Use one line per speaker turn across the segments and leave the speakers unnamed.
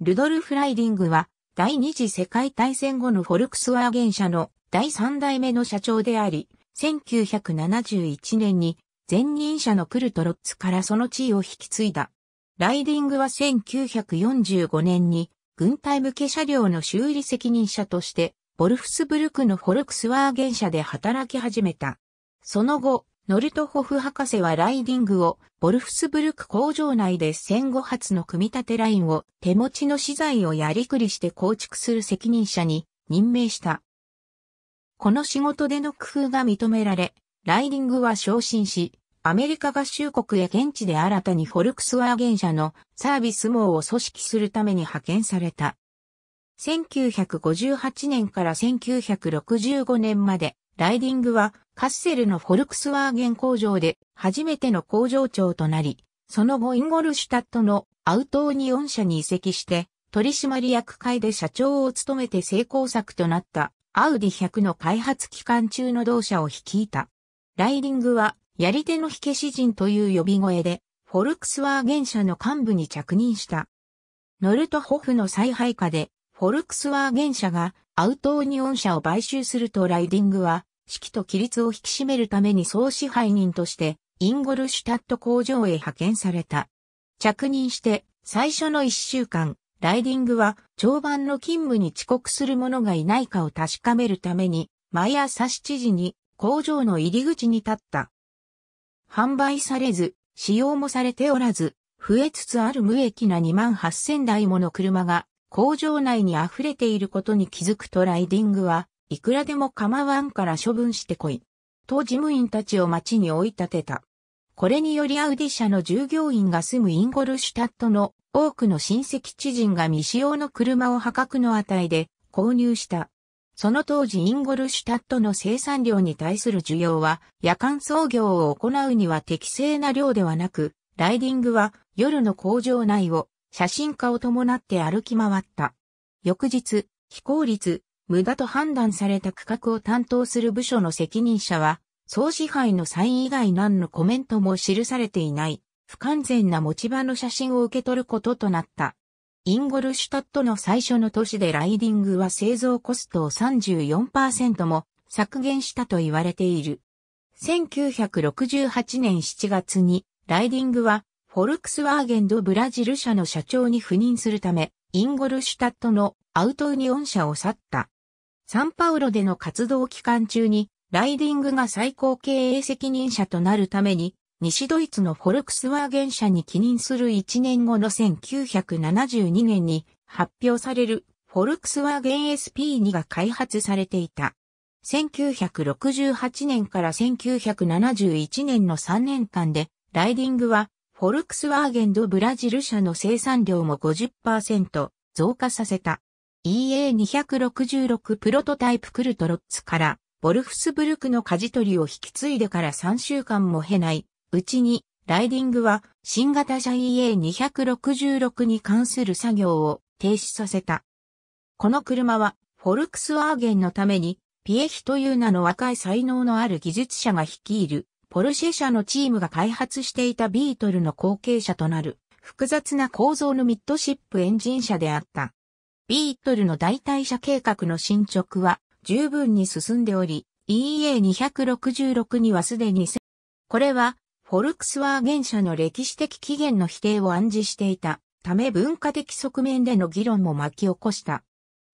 ルドルフ・ライディングは、第二次世界大戦後のフォルクスワーゲン社の第三代目の社長であり、1971年に前任者のクルトロッツからその地位を引き継いだ。ライディングは1945年に軍隊向け車両の修理責任者として、ボルフスブルクのフォルクスワーゲン社で働き始めた。その後、ノルトホフ博士はライディングを、ボルフスブルク工場内で戦後初の組み立てラインを手持ちの資材をやりくりして構築する責任者に任命した。この仕事での工夫が認められ、ライディングは昇進し、アメリカ合衆国や現地で新たにフォルクスワーゲン社のサービス網を組織するために派遣された。1958年から1965年までライディングはカッセルのフォルクスワーゲン工場で初めての工場長となり、その後インゴルシュタットのアウトーニオン社に移籍して取締役会で社長を務めて成功作となったアウディ100の開発期間中の同社を率いた。ライディングはやり手の火消し人という呼び声でフォルクスワーゲン社の幹部に着任した。ノルトホフの再配下でフォルクスワーゲン社がアウトオニオン社を買収するとライディングは、指揮と規律を引き締めるために総支配人として、インゴルシュタット工場へ派遣された。着任して、最初の1週間、ライディングは、長番の勤務に遅刻する者がいないかを確かめるために、毎朝7時に工場の入り口に立った。販売されず、使用もされておらず、増えつつある無益な2万8000台もの車が工場内に溢れていることに気づくとライディングはいくらでも構わんから処分してこい。と事務員たちを町に追い立てた。これによりアウディ社の従業員が住むインゴルシュタットの多くの親戚知人が未使用の車を破格の値で購入した。その当時インゴルシュタットの生産量に対する需要は夜間操業を行うには適正な量ではなく、ライディングは夜の工場内を写真家を伴って歩き回った。翌日、非効率、無駄と判断された区画を担当する部署の責任者は、総支配のサイン以外何のコメントも記されていない、不完全な持ち場の写真を受け取ることとなった。インゴルシュタットの最初の年でライディングは製造コストを34%も削減したと言われている。1968年7月にライディングはフォルクスワーゲンドブラジル社の社長に赴任するため、インゴルシュタットのアウトウニオン社を去った。サンパウロでの活動期間中に、ライディングが最高経営責任者となるために、西ドイツのフォルクスワーゲン社に起任する1年後の1972年に発表されるフォルクスワーゲン SP2 が開発されていた。1968年から1971年の3年間で、ライディングはフォルクスワーゲンドブラジル社の生産量も50%増加させた。EA266 プロトタイプクルトロッツからボルフスブルクの舵取りを引き継いでから3週間も経ないうちにライディングは新型車 EA266 に関する作業を停止させた。この車はフォルクスワーゲンのためにピエヒという名の若い才能のある技術者が率いるポルシェ社のチームが開発していたビートルの後継者となる複雑な構造のミッドシップエンジン車であった。ビートルの代替車計画の進捗は十分に進んでおり、EA266 にはすでに、これはフォルクスワーゲン社の歴史的起源の否定を暗示していたため文化的側面での議論も巻き起こした。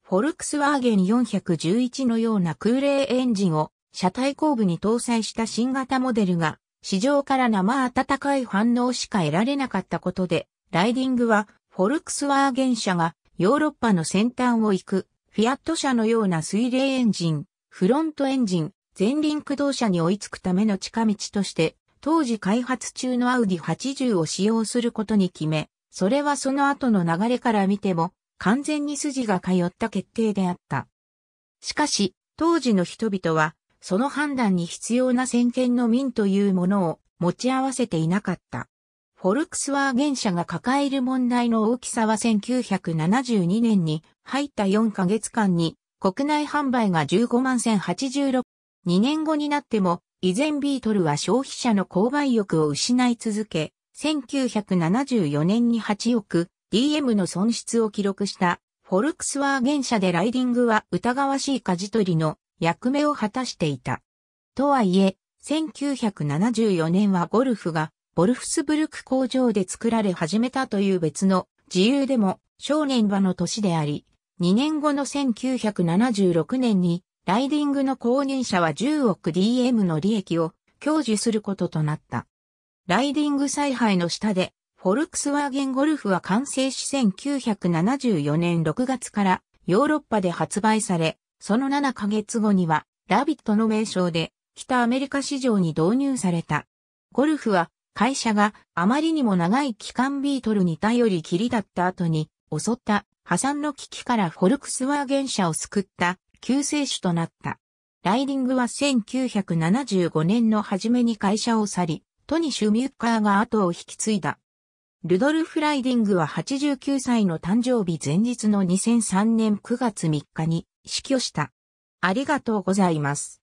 フォルクスワーゲン411のような空冷エンジンを車体後部に搭載した新型モデルが、市場から生温かい反応しか得られなかったことで、ライディングは、フォルクスワーゲン車がヨーロッパの先端を行く、フィアット車のような水冷エンジン、フロントエンジン、前輪駆動車に追いつくための近道として、当時開発中のアウディ80を使用することに決め、それはその後の流れから見ても、完全に筋が通った決定であった。しかし、当時の人々は、その判断に必要な先見の民というものを持ち合わせていなかった。フォルクスワーゲン社が抱える問題の大きさは1972年に入った4ヶ月間に国内販売が15万1086。2年後になっても以前ビートルは消費者の購買欲を失い続け、1974年に8億 DM の損失を記録したフォルクスワーゲン社でライディングは疑わしい舵取りの役目を果たしていた。とはいえ、1974年はゴルフがボルフスブルク工場で作られ始めたという別の自由でも少年場の年であり、2年後の1976年にライディングの購入者は10億 DM の利益を享受することとなった。ライディング采配の下で、フォルクスワーゲンゴルフは完成し1974年6月からヨーロッパで発売され、その7ヶ月後には、ラビットの名称で、北アメリカ市場に導入された。ゴルフは、会社があまりにも長い期間ビートルに頼りきりだった後に、襲った破産の危機からフォルクスワーゲン社を救った救世主となった。ライディングは1975年の初めに会社を去り、トニシュ・ミュッカーが後を引き継いだ。ルドルフ・ライディングは89歳の誕生日前日の2003年9月3日に死去した。ありがとうございます。